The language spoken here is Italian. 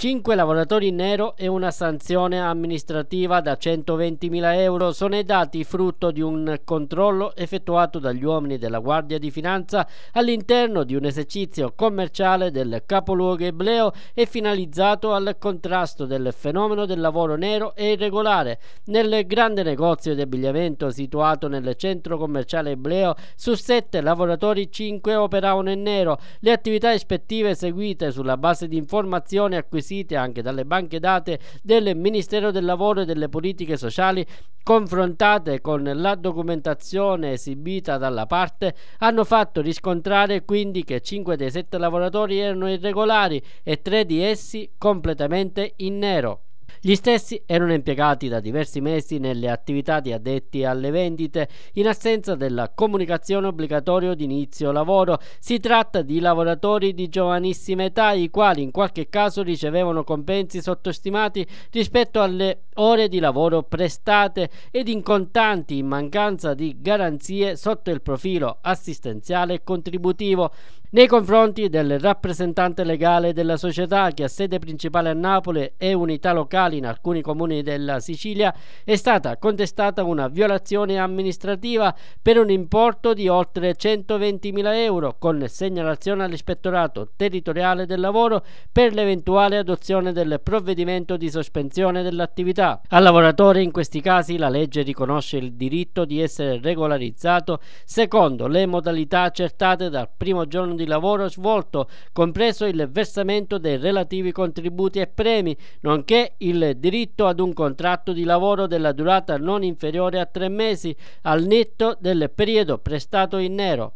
5 lavoratori in nero e una sanzione amministrativa da 120.000 euro sono i dati frutto di un controllo effettuato dagli uomini della Guardia di Finanza all'interno di un esercizio commerciale del capoluogo ebleo e finalizzato al contrasto del fenomeno del lavoro nero e irregolare. Nel grande negozio di abbigliamento situato nel centro commerciale ebleo, su 7 lavoratori 5 operavano in nero. Le attività ispettive eseguite sulla base di informazioni acquisite acquisite anche dalle banche date del Ministero del Lavoro e delle Politiche Sociali confrontate con la documentazione esibita dalla parte hanno fatto riscontrare quindi che 5 dei 7 lavoratori erano irregolari e 3 di essi completamente in nero. Gli stessi erano impiegati da diversi mesi nelle attività di addetti alle vendite in assenza della comunicazione obbligatoria di inizio lavoro. Si tratta di lavoratori di giovanissima età, i quali in qualche caso ricevevano compensi sottostimati rispetto alle ore di lavoro prestate ed in contanti in mancanza di garanzie sotto il profilo assistenziale e contributivo nei confronti del rappresentante legale della società che ha sede principale a Napoli e unità locale locali in alcuni comuni della Sicilia è stata contestata una violazione amministrativa per un importo di oltre 120.000 euro con segnalazione all'ispettorato territoriale del lavoro per l'eventuale adozione del provvedimento di sospensione dell'attività. Al lavoratore in questi casi la legge riconosce il diritto di essere regolarizzato secondo le modalità accertate dal primo giorno di lavoro svolto, compreso il versamento dei relativi contributi e premi, nonché il il diritto ad un contratto di lavoro della durata non inferiore a tre mesi al netto del periodo prestato in nero.